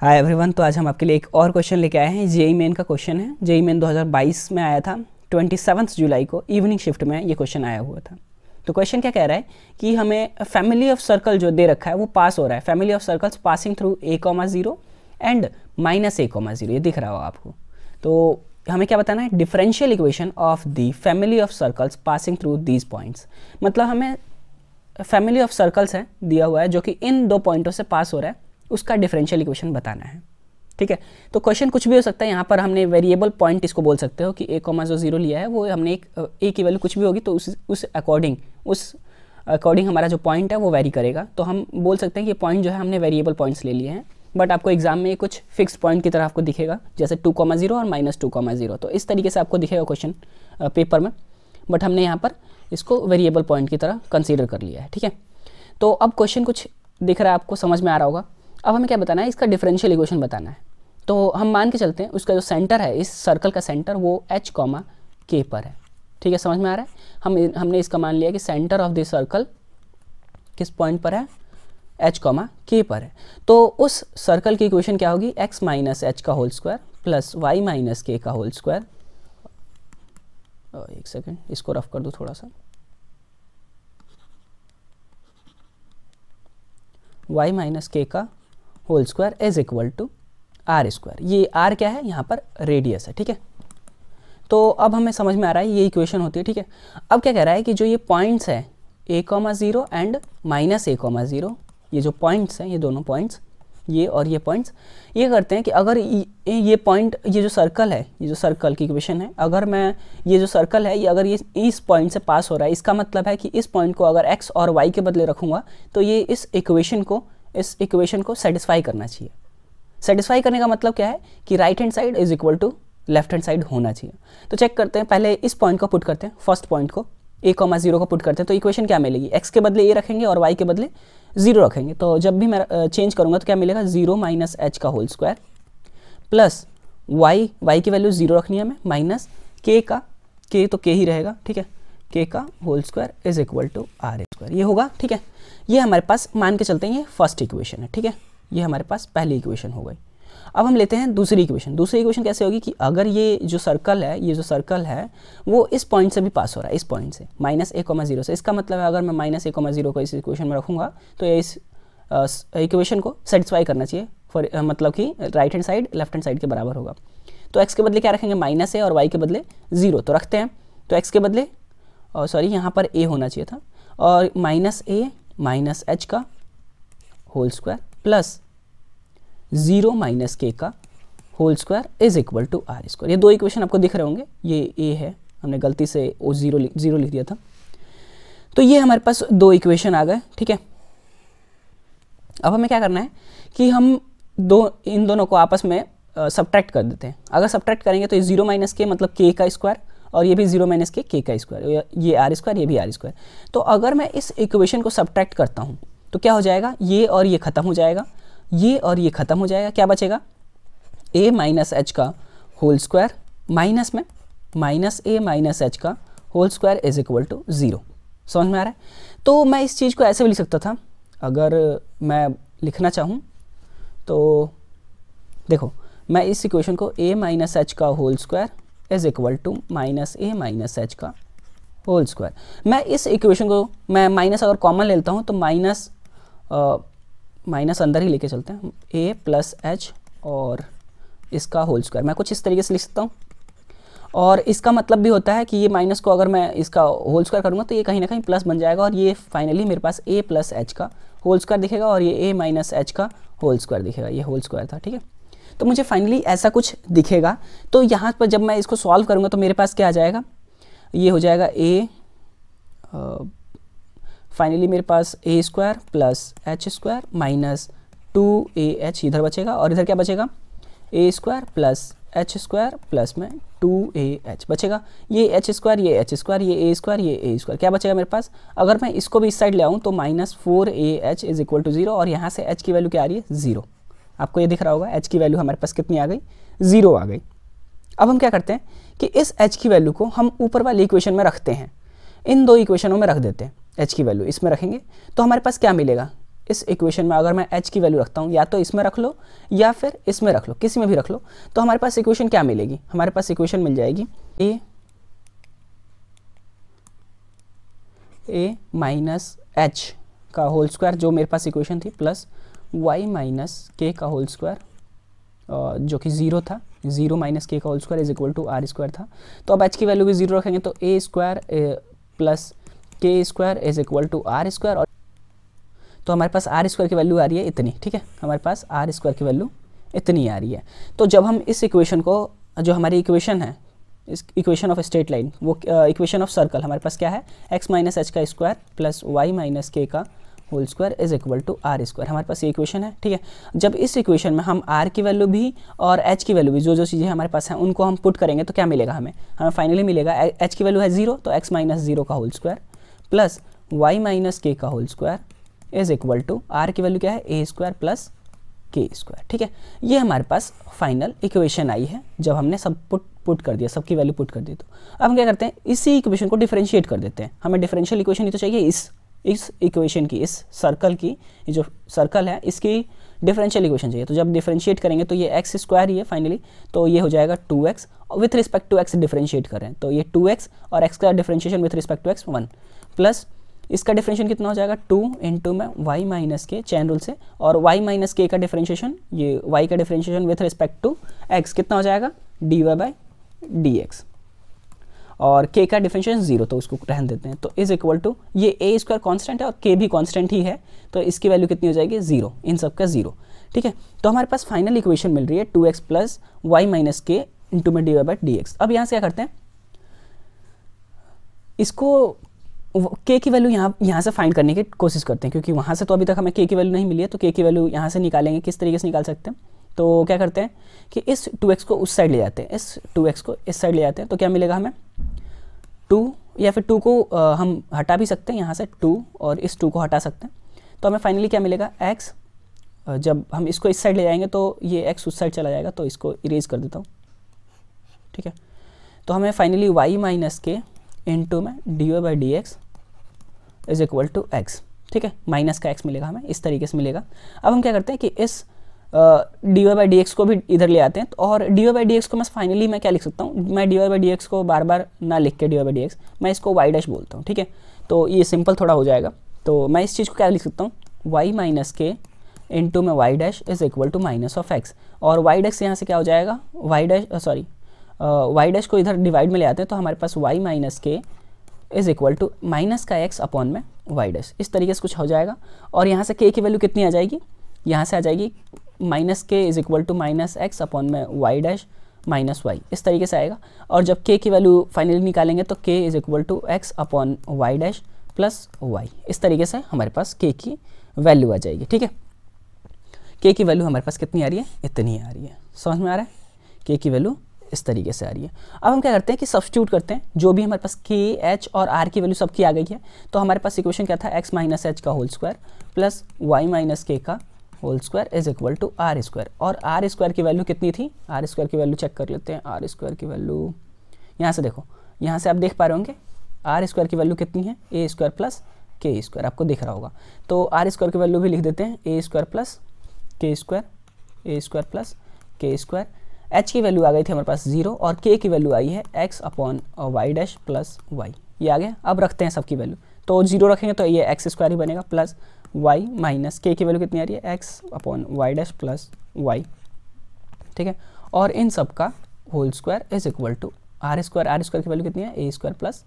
hi everyone तो आज हम आपके लिए एक और क्वेश्चन लेके आए हैं जेई मेन e e का क्वेश्चन है जेई मेन 2022 में आया था ट्वेंटी जुलाई को इवनिंग शिफ्ट में ये क्वेश्चन आया हुआ था तो क्वेश्चन क्या कह रहा है कि हमें फैमिली ऑफ सर्कल जो दे रखा है वो पास हो रहा है family of circles passing through a comma zero and minus a comma zero ये दिख रहा हो आपको तो हमें क्या बताना है differential equation of the family of circles passing through these points मतलब हमें फैमिली ऑफ सर्कल्स है दिया हुआ है जो कि इन दो पॉइंटों से पास हो रहा है उसका डिफरेंशियल इक्वेशन बताना है ठीक है तो क्वेश्चन कुछ भी हो सकता है यहाँ पर हमने वेरिएबल पॉइंट इसको बोल सकते हो कि ए कॉमा जो जीरो लिया है वो हमने एक ए की वैल्यू कुछ भी होगी तो उस उस अकॉर्डिंग उस अकॉर्डिंग हमारा जो पॉइंट है वो वेरी करेगा तो हम बोल सकते हैं कि पॉइंट जो है हमने वेरिएबल पॉइंट्स ले लिए हैं बट आपको एग्जाम में कुछ फिक्स पॉइंट की तरह आपको दिखेगा जैसे टू कॉमा जीरो और माइनस टू कॉमा जीरो तो इस तरीके से आपको दिखेगा क्वेश्चन पेपर में बट हमने यहाँ पर इसको वेरिएबल पॉइंट की तरह कंसिडर कर लिया है ठीक है तो अब क्वेश्चन कुछ दिख रहा है आपको समझ में आ रहा होगा अब हमें क्या बताना है इसका डिफरेंशियल इक्वेशन बताना है तो हम मान के चलते हैं उसका जो सेंटर है इस सर्कल का सेंटर वो एच कॉमा के पर है ठीक है समझ में आ रहा है हम हमने इसका मान लिया कि सेंटर ऑफ दिस सर्कल किस पॉइंट पर है एच कॉमा के पर है तो उस सर्कल की इक्वेशन क्या होगी एक्स माइनस एच का whole square plus y minus k का होल स्क्वायर एक सेकेंड इसको रफ कर दो थोड़ा सा वाई माइनस के का whole square is equal to r square ये आर क्या है यहाँ पर रेडियस है ठीक है तो अब हमें समझ में आ रहा है ये इक्वेशन होती है ठीक है अब क्या कह रहा है कि जो ये पॉइंट्स हैं a comma zero and minus a comma zero ये जो पॉइंट्स हैं ये दोनों पॉइंट्स ये और ये पॉइंट्स ये करते हैं कि अगर ये पॉइंट ये जो सर्कल है ये जो सर्कल की इक्वेशन है अगर मैं ये जो सर्कल है ये अगर ये इस पॉइंट से पास हो रहा है इसका मतलब है कि इस पॉइंट को अगर एक्स और वाई के बदले रखूँगा तो ये इस इक्वेशन को इस इक्वेशन को सेटिस्फाई करना चाहिए सेटिस्फाई करने का मतलब क्या है कि right hand side is equal to left hand side होना चाहिए तो चेक करते हैं पहले इस पॉइंट को पुट करते हैं फर्स्ट पॉइंट को ए कॉमा जीरो को पुट करते हैं तो इक्वेशन क्या मिलेगी एक्स के बदले ए रखेंगे और वाई के बदले जीरो रखेंगे तो जब भी मैं चेंज करूँगा तो क्या मिलेगा जीरो माइनस एच का whole square plus y y की वैल्यू जीरो रखनी है हमें माइनस के का के तो के ही रहेगा ठीक है के का whole square is equal to r square ये होगा ठीक है ये हमारे पास मान के चलते हैं ये फर्स्ट इक्वेशन है ठीक है ये हमारे पास पहली इक्वेशन हो गई अब हम लेते हैं दूसरी इक्वेशन दूसरी इक्वेशन कैसे होगी कि अगर ये जो सर्कल है ये जो सर्कल है वो इस पॉइंट से भी पास हो रहा है इस पॉइंट से माइनस एक कोमा जीरो से इसका मतलब है अगर मैं माइनस एक कोमा जीरो को इस इक्वेशन में रखूंगा तो ये इस इक्वेशन को सेटिस्फाई करना चाहिए फॉर मतलब कि right hand side left hand side के बराबर होगा तो एक्स के बदले क्या रखेंगे माइनस है और वाई के बदले जीरो तो रखते हैं तो एक्स के बदले और सॉरी यहाँ पर ए होना चाहिए था और माइनस ए माइनस एच का whole square plus zero minus k का whole square is equal to r square ये दो इक्वेशन आपको दिख रहे होंगे ये ए है हमने गलती से ओ ज़ीरो ज़ीरो लिख दिया था तो ये हमारे पास दो इक्वेशन आ गए ठीक है अब हमें क्या करना है कि हम दो इन दोनों को आपस में सब्ट्रैक्ट कर देते हैं अगर सब्ट्रैक्ट करेंगे तो ये जीरो माइनस के मतलब के का स्क्वायर और ये भी जीरो माइनस के के का स्क्वायर ये आर स्क्वायर ये भी आर स्क्वायर तो अगर मैं इस इक्वेशन को सब्ट्रैक्ट करता हूँ तो क्या हो जाएगा ये और ये ख़त्म हो जाएगा ये और ये ख़त्म हो जाएगा क्या बचेगा ए माइनस एच का होल स्क्वायर माइनस में माइनस ए माइनस एच का whole square is equal to zero समझ में आ रहा है तो मैं इस चीज़ को ऐसे भी लिख सकता था अगर मैं लिखना चाहूँ तो देखो मैं इस इक्वेशन को ए माइनस एच का whole square is equal to minus a minus h का होल स्क्वायर मैं इस इक्वेशन को मैं माइनस अगर कॉमन ले लेता हूँ तो माइनस माइनस अंदर ही लेके चलते हैं ए प्लस एच और इसका होल स्क्वायर मैं कुछ इस तरीके से लिख सकता हूँ और इसका मतलब भी होता है कि ये माइनस को अगर मैं इसका होल स्क्वायर करूँगा तो ये कहीं ना कहीं प्लस बन जाएगा और ये फाइनली मेरे पास ए प्लस एच का होल स्क्वायर दिखेगा और ये ए माइनस एच का होल स्क्वायर दिखेगा ये होल स्क्वायर था ठीक है तो मुझे फाइनली ऐसा कुछ दिखेगा तो यहाँ पर जब मैं इसको सॉल्व करूँगा तो मेरे पास क्या आ जाएगा ये हो जाएगा ए फाइनली मेरे पास a square plus h square minus two a h इधर बचेगा और इधर क्या बचेगा a square plus h square plus में टू ए एच बचेगा ये एच स्क्वायर ये एच स्क्वायर ये ए स्क्वायर ये ए स्क्वायर क्या बचेगा मेरे पास अगर मैं इसको भी इस साइड ले आऊँ तो minus four a h is equal to zero और यहाँ से एच की वैल्यू क्या आ रही है जीरो आपको ये दिख रहा होगा एच की वैल्यू हमारे पास कितनी आ गई ज़ीरो आ गई अब हम क्या करते हैं कि इस एच की वैल्यू को हम ऊपर वाली इक्वेशन में रखते हैं इन दो इक्वेशनों में रख देते हैं एच की वैल्यू इसमें रखेंगे तो हमारे पास क्या मिलेगा इस इक्वेशन में अगर मैं एच की वैल्यू रखता हूँ या तो इसमें रख लो या फिर इसमें रख लो किसी में भी रख लो तो हमारे पास इक्वेशन क्या मिलेगी हमारे पास इक्वेशन मिल जाएगी ए ए माइनस एच का होल स्क्वायर जो मेरे पास इक्वेशन थी प्लस वाई माइनस के का होल स्क्वायर uh, जो कि ज़ीरो था जीरो माइनस के का whole square is equal to r square था तो अब एच की वैल्यू भी जीरो रखेंगे तो a square plus k square is equal to r square और तो हमारे पास आर स्क्वायर की वैल्यू आ रही है इतनी ठीक है हमारे पास आर स्क्वायर की वैल्यू इतनी आ रही है तो जब हम इस इक्वेशन को जो हमारी इक्वेशन है इस इक्वेशन ऑफ स्ट्रेट लाइन वो इक्वेशन ऑफ सर्कल हमारे पास क्या है एक्स माइनस एच का square plus y minus k का whole square is equal to r square हमारे पास ये इक्वेशन है ठीक है जब इस इक्वेशन में हम आर की वैल्यू भी और एच की वैल्यू भी जो जो चीज़ें हमारे पास हैं उनको हम पुट करेंगे तो क्या मिलेगा हमें हमें फाइनली मिलेगा एच की वैल्यू है जीरो तो एक्स माइनस जीरो का whole square plus y minus k का whole square is equal to r की वैल्यू क्या है a square plus k square ठीक है ये हमारे पास फाइनल इक्वेशन आई है जब हमने सब पुट पुट कर दिया सबकी वैल्यू पुट कर दी तो अब हम क्या करते हैं इसी इक्वेशन को डिफरेंशिएट कर देते हैं हमें डिफरेंशियल इक्वेशन ही तो चाहिए इस इस इक्वेशन की इस सर्कल की जो सर्कल है इसकी डिफरेंशियल इक्वेशन चाहिए तो जब डिफरेंशिएट करेंगे तो ये एक्स स्क्वायर ही है फाइनली तो ये हो जाएगा टू एक्स और with respect to x differentiate करें तो ये टू एक्स और एक्स का differentiation with respect to x one plus इसका डिफरेंशिएशन कितना हो जाएगा टू इंटू में y minus k chain rule से और वाई माइनस के का डिफरेंशिएशन ये वाई का differentiation with respect to x कितना हो जाएगा d y by d x और के का डिफिनेशन जीरो तो उसको रहन देते हैं तो इज़ इक्वल टू ये ए स्क्वायर कॉन्स्टेंट है और के भी कॉन्स्टेंट ही है तो इसकी वैल्यू कितनी हो जाएगी जीरो इन सब का जीरो ठीक है तो हमारे पास फाइनल इक्वेशन मिल रही है two x plus y minus k into में d y by d x अब यहाँ से क्या करते हैं इसको के की वैल्यू यहाँ यहाँ से फाइंड करने की कोशिश करते हैं क्योंकि वहाँ से तो अभी तक हमें के की वैल्यू नहीं मिली है तो के की वैल्यू यहाँ से निकालेंगे किस तरीके से निकाल सकते हैं तो क्या करते हैं कि इस 2x को उस साइड ले जाते हैं इस 2x को इस साइड ले जाते हैं तो क्या मिलेगा हमें टू या फिर टू को आ, हम हटा भी सकते हैं यहाँ से टू और इस टू को हटा सकते हैं तो हमें फाइनली क्या मिलेगा एक्स जब हम इसको इस साइड ले जाएंगे तो ये एक्स उस साइड चला जाएगा तो इसको इरेज कर देता हूँ ठीक है तो हमें finally y minus k into में d o by d x is equal to x ठीक है माइनस का एक्स मिलेगा हमें इस तरीके से मिलेगा अब हम क्या करते हैं कि इस d y by d x को भी इधर ले आते हैं तो और d y by d x को मैं फाइनली मैं क्या लिख सकता हूँ मैं d y by d x को बार बार ना लिख के d y by d x मैं इसको वाई डैश बोलता हूँ ठीक है तो ये सिंपल थोड़ा हो जाएगा तो मैं इस चीज़ को क्या लिख सकता हूँ वाई माइनस के इंटू में y dash is equal to minus of x और वाई डैश यहाँ से क्या हो जाएगा y dash sorry y dash को इधर डिवाइड में ले आते हैं तो हमारे पास y minus k is equal to minus का एक्स अपॉन में वाई डैश इस तरीके से कुछ हो जाएगा और यहाँ से के की वैल्यू कितनी आ जाएगी यहाँ से आ जाएगी minus k is equal to minus x upon में वाई डैश माइनस वाई इस तरीके से आएगा और जब के की वैल्यू फाइनली निकालेंगे तो k is equal to x upon y dash plus y इस तरीके से हमारे पास के की वैल्यू आ जाएगी ठीक है के की वैल्यू हमारे पास कितनी आ रही है इतनी आ रही है समझ में आ रहा है के की वैल्यू इस तरीके से आ रही है अब हम क्या करते हैं कि सब्सिट्यूट करते हैं जो भी हमारे पास के एच और आर की वैल्यू सबकी आ गई है तो हमारे पास इक्वेशन क्या था एक्स माइनस एच का whole square plus y minus k का whole square is equal to r square और आर स्क्वायर की वैल्यू कितनी थी आर स्क्वायर की वैल्यू चेक कर लेते हैं आर स्क्वायर की वैल्यू यहाँ से देखो यहाँ से आप देख पा रहे होंगे आर स्क्वायर की वैल्यू कितनी है a square plus k square आपको दिख रहा होगा तो आर स्क्वायर की वैल्यू भी लिख देते हैं a square plus k square a square plus k square h की वैल्यू आ गई थी हमारे पास जीरो और के की वैल्यू आई है x upon y dash plus y ये आ गया अब रखते हैं सबकी वैल्यू तो जीरो रखेंगे तो ये एक्स स्क्वायर ही बनेगा प्लस वाई माइनस के की वैल्यू कितनी आ रही है x upon y dash plus y ठीक है और इन सब का whole square is equal to r square r square की वैल्यू कितनी है a square plus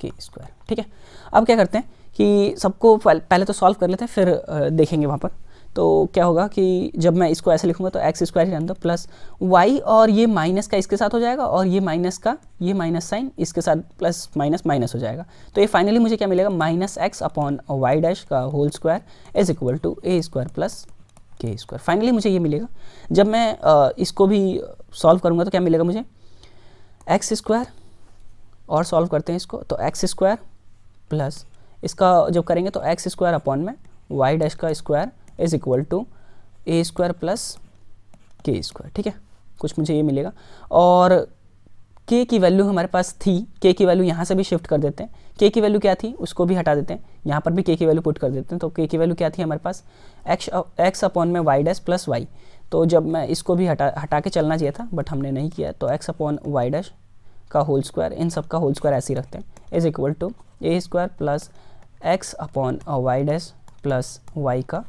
k square ठीक है अब क्या करते हैं कि सबको पहले तो सॉल्व कर लेते हैं फिर देखेंगे वहाँ पर तो क्या होगा कि जब मैं इसको ऐसे लिखूंगा तो एक्स स्क्वायर ही रहने प्लस वाई और ये माइनस का इसके साथ हो जाएगा और ये माइनस का ये माइनस साइन इसके साथ प्लस माइनस माइनस हो जाएगा तो ये फाइनली मुझे क्या मिलेगा minus x upon y dash का whole square is equal to a square plus k square finally मुझे ये मिलेगा जब मैं आ, इसको भी सॉल्व करूँगा तो क्या मिलेगा मुझे एक्स स्क्वायर और सॉल्व करते हैं इसको तो एक्स स्क्वायर प्लस इसका जब करेंगे तो एक्स स्क्वायर अपॉन में वाई डैश का square is equal to a square plus k square ठीक है कुछ मुझे ये मिलेगा और के की वैल्यू हमारे पास थी के की वैल्यू यहाँ से भी शिफ्ट कर देते हैं के की वैल्यू क्या थी उसको भी हटा देते हैं यहाँ पर भी के की वैल्यू पुट कर देते हैं तो के की वैल्यू क्या थी हमारे पास एक्स एक्स अपॉन में वाई डैश प्लस वाई तो जब मैं इसको भी हटा हटा के चलना चाहिए था बट हमने नहीं किया तो एक्स अपॉन वाई डैश का होल स्क्वायर इन सब का होल स्क्वायर ऐसे ही रखते हैं is equal to a square plus x upon y dash plus y का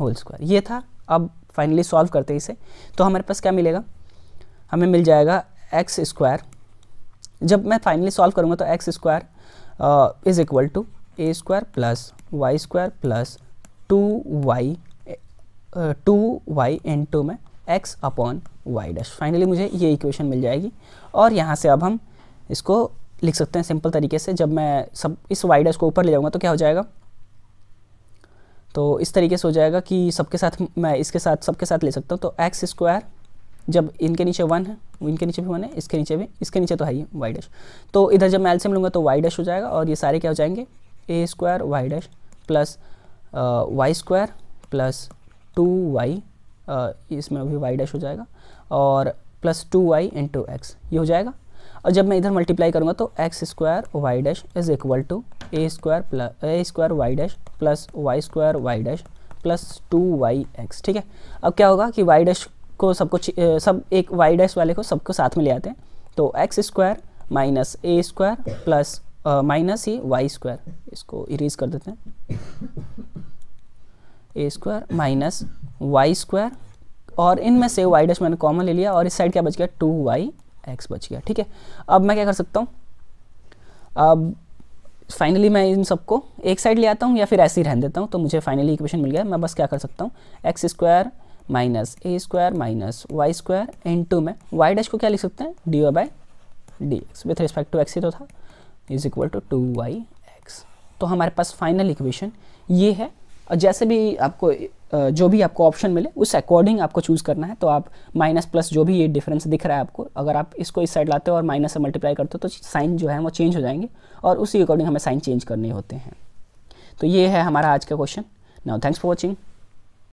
होल स्क्वायर ये था अब फाइनली सॉल्व करते इसे तो हमारे पास क्या मिलेगा हमें मिल जाएगा एक्स स्क्वायर जब मैं फाइनली सॉल्व करूँगा तो x square is equal to a square plus y square plus two y two y into में x upon y dash finally मुझे ये इक्वेशन मिल जाएगी और यहाँ से अब हम इसको लिख सकते हैं सिंपल तरीके से जब मैं सब इस वाई डैश को ऊपर ले जाऊँगा तो क्या हो जाएगा तो इस तरीके से हो जाएगा कि सबके साथ मैं इसके साथ सबके साथ ले सकता हूँ तो एक्स स्क्वायर जब इनके नीचे वन है इनके नीचे भी वन है इसके नीचे भी इसके नीचे तो है ही वाई डैश तो इधर जब मैं एल्सियम लूँगा तो वाई डैश हो जाएगा और ये सारे क्या हो जाएंगे a square y dash plus y square plus two y इसमें भी वाई डैश हो जाएगा और plus two y into x ये हो जाएगा और जब मैं इधर मल्टीप्लाई करूँगा तो x square y dash is equal to a square plus a square y dash plus y square y dash plus two y x ठीक है अब क्या होगा कि वाई डैश को सब कुछ सब एक वाई डैश वाले को सबको साथ में ले आते हैं तो x square minus a square plus minus ही वाई स्क्वायर इसको इरेज कर देते हैं a square minus y square और इनमें से वाई डैश मैंने कॉमन ले लिया और इस साइड क्या बच गया टू वाई एक्स बच गया ठीक है अब मैं क्या कर सकता हूँ अब फाइनली मैं इन सबको एक साइड ले आता हूँ या फिर ऐसे ही रहने देता हूँ तो मुझे फाइनली इक्वेशन मिल गया मैं बस क्या कर सकता हूँ x square minus a square minus y square into में वाई डैश को क्या लिख सकते हैं d o by d x with respect to x ही तो था is equal to two y x तो हमारे पास फाइनल इक्वेशन ये है और जैसे भी आपको जो भी आपको ऑप्शन मिले उस अकॉर्डिंग आपको चूज़ करना है तो आप माइनस प्लस जो भी ये डिफरेंस दिख रहा है आपको अगर आप इसको इस साइड लाते हो और माइनस से मल्टीप्लाई करते हो तो साइन जो है वो चेंज हो जाएंगे और उसी अकॉर्डिंग हमें साइन चेंज करने होते हैं तो ये है हमारा आज का question now thanks for watching